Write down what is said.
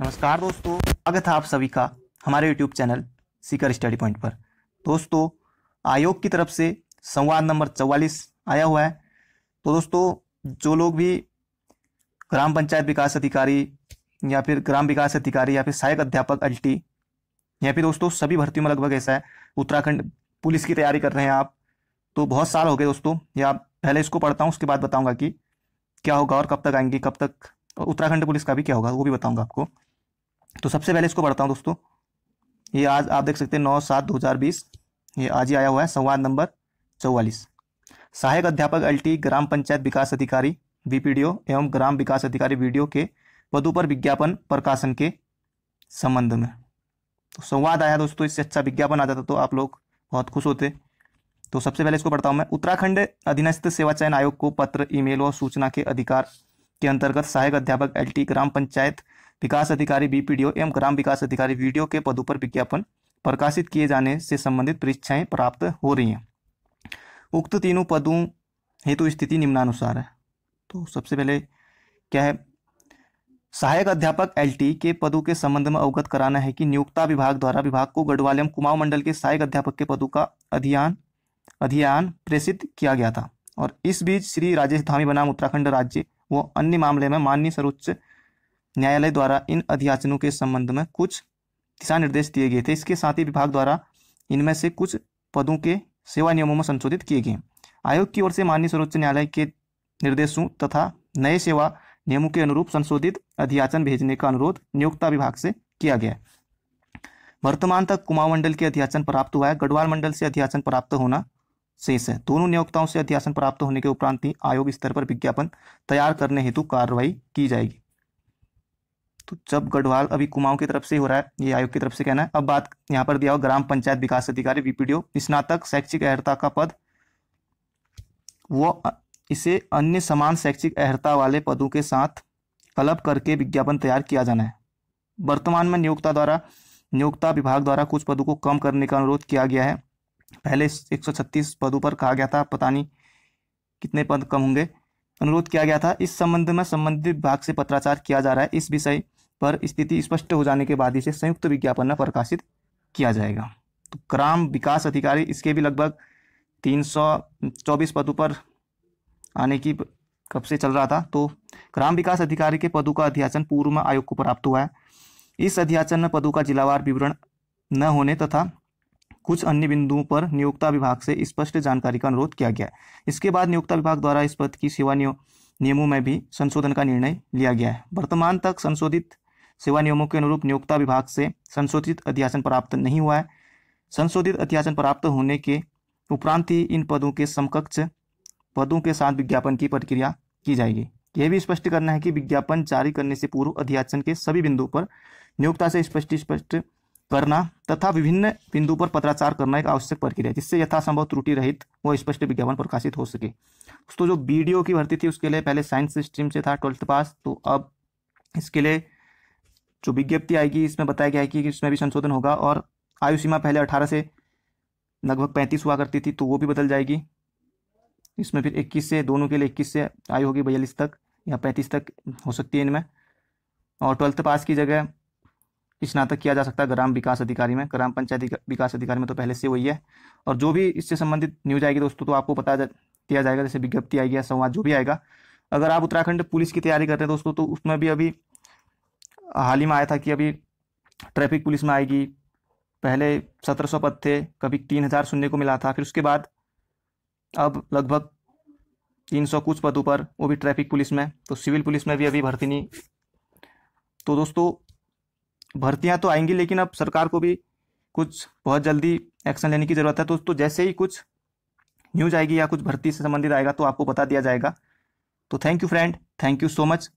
नमस्कार दोस्तों स्वागत है आप सभी का हमारे YouTube channel seeker study point पर दोस्तों आयोग की तरफ से संवाद नंबर चौवालीस आया हुआ है तो दोस्तों जो लोग भी ग्राम पंचायत विकास अधिकारी या फिर ग्राम विकास अधिकारी या फिर सहायक अध्यापक अल्टी या फिर दोस्तों सभी भर्ती में लगभग ऐसा है उत्तराखंड पुलिस की तैयारी कर रहे हैं आप तो बहुत साल हो गए दोस्तों या पहले इसको पढ़ता हूँ उसके बाद बताऊंगा कि क्या होगा और कब तक आएंगे कब तक उत्तराखंड पुलिस का भी क्या होगा वो भी बताऊंगा आपको तो सबसे पहले इसको पढ़ता हूँ दोस्तों ये आज आप देख सकते हैं नौ सात दो हज़ार बीस ये आज ही आया हुआ है संवाद नंबर चौवालीस सहायक अध्यापक एलटी ग्राम पंचायत विकास अधिकारी वीपीडीओ एवं ग्राम विकास अधिकारी वीडियो के पदों पर विज्ञापन प्रकाशन के संबंध में तो संवाद आया दोस्तों इससे अच्छा विज्ञापन आ जाता तो आप लोग बहुत खुश होते तो सबसे पहले इसको पढ़ता हूँ मैं उत्तराखंड अधीनस्थ सेवा चयन आयोग को पत्र ईमेल और सूचना के अधिकार के अंतर्गत सहायक अध्यापक एलटी ग्राम पंचायत विकास अधिकारी बीपीडीओ एवं ग्राम विकास अधिकारी वीडियो के पदों पर विज्ञापन प्रकाशित किए जाने से संबंधित परीक्षाएं प्राप्त हो रही हैं उक्त तीनों पदों हेतु स्थिति निम्नानुसार है तो सबसे पहले क्या है सहायक अध्यापक एलटी के पदों के संबंध में अवगत कराना है कि नियोक्ता विभाग द्वारा विभाग को गढ़वाल एवं कुमाऊं मंडल के सहायक अध्यापक के पदों का अध्ययन अध्ययन प्रेषित किया गया था और इस बीच श्री राजेश धामी बनाम उत्तराखंड राज्य व अन्य मामले में माननीय सर्वोच्च न्यायालय द्वारा इन अध्याचनों के संबंध में कुछ दिशा निर्देश दिए गए थे इसके साथ ही विभाग द्वारा इनमें से कुछ पदों के सेवा नियमों में संशोधित किए गए आयोग की ओर से माननीय सर्वोच्च न्यायालय के निर्देशों तथा नए सेवा नियमों के अनुरूप संशोधित अध्याचन भेजने का अनुरोध नियोक्ता विभाग से किया गया वर्तमान तक कुमाऊं मंडल के अध्याचन प्राप्त हुआ है गढ़वाल मंडल से अध्याचन प्राप्त होना शेष है दोनों नियोक्ताओं से अध्याचन प्राप्त होने के उपरांत ही आयोग स्तर पर विज्ञापन तैयार करने हेतु कार्रवाई की जाएगी तो जब गढ़वाल अभी कुमाऊं की तरफ से हो रहा है ये आयोग की तरफ से कहना है अब बात यहाँ पर दिया हो ग्राम पंचायत विकास अधिकारी वीपीडीओ स्नातक शैक्षिक अहर्ता का पद वो इसे अन्य समान शैक्षिक अहर्ता वाले पदों के साथ क्लब करके विज्ञापन तैयार किया जाना है वर्तमान में नियोक्ता द्वारा नियोक्ता विभाग द्वारा कुछ पदों को कम करने का अनुरोध किया गया है पहले 136 पदों पर कहा गया था पता नहीं कितने पद कम होंगे अनुरोध किया गया था इस संबंध में संबंधित विभाग से पत्राचार किया जा रहा है इस विषय पर स्थिति स्पष्ट हो जाने के बाद इसे संयुक्त विज्ञापन प्रकाशित किया जाएगा तो ग्राम विकास अधिकारी इसके भी लगभग तीन पदों पर आने की कब से चल रहा था तो ग्राम विकास अधिकारी के पदों का अध्याचन पूर्व में आयोग को प्राप्त हुआ है इस अध्याचन में पदों का जिलावार विवरण न होने तथा कुछ अन्य बिंदुओं पर नियोक्ता विभाग से स्पष्ट जानकारी का अनुरोध किया गया इसके बाद नियोक्ता विभाग द्वारा इस पद की सेवा नियमों में भी संशोधन का निर्णय लिया गया है वर्तमान तक संशोधित सेवा नियमों के अनुरूप नियोक्ता विभाग से संशोधित अध्यासन प्राप्त नहीं हुआ है संशोधित अध्यासन प्राप्त होने के उपरांत ही इन पदों के समकक्ष पदों के साथ विज्ञापन की प्रक्रिया की जाएगी यह भी स्पष्ट करना है कि विज्ञापन जारी करने से पूर्व अध्यासन के सभी बिंदुओं पर नियोक्ता से स्पष्ट स्पष्ट करना तथा विभिन्न बिंदु पर पत्राचार करना एक आवश्यक प्रक्रिया जिससे यथासंभव त्रुटि रहित वो स्पष्ट विज्ञापन प्रकाशित हो सके दोस्तों जो बी की भर्ती थी उसके लिए पहले साइंस स्ट्रीम से था ट्वेल्थ पास तो अब इसके लिए जो विज्ञप्ति आएगी इसमें बताया गया है कि इसमें भी संशोधन होगा और आयु सीमा पहले अठारह से लगभग पैंतीस हुआ करती थी तो वो भी बदल जाएगी इसमें फिर इक्कीस से दोनों के लिए इक्कीस से आयु होगी बयालीस तक या पैंतीस तक हो सकती है इनमें और ट्वेल्थ पास की जगह स्नातक किया जा सकता है ग्राम विकास अधिकारी में ग्राम पंचायत विकास अधिकारी में तो पहले से वही है और जो भी इससे संबंधित न्यूज आएगी दोस्तों तो आपको बता दिया जाएगा जैसे विज्ञप्ति आएगी या संवाद जो भी आएगा अगर आप उत्तराखंड पुलिस की तैयारी कर रहे हैं दोस्तों तो उसमें भी अभी हाल ही में आया था कि अभी ट्रैफिक पुलिस में आएगी पहले सत्रह सौ पद थे कभी तीन हज़ार सुनने को मिला था फिर उसके बाद अब लगभग तीन सौ कुछ पदों पर वो भी ट्रैफिक पुलिस में तो सिविल पुलिस में भी अभी भर्ती नहीं तो दोस्तों भर्तियां तो आएंगी लेकिन अब सरकार को भी कुछ बहुत जल्दी एक्शन लेने की ज़रूरत है दोस्तों जैसे ही कुछ न्यूज आएगी या कुछ भर्ती से संबंधित आएगा तो आपको बता दिया जाएगा तो thank you friend thank you so much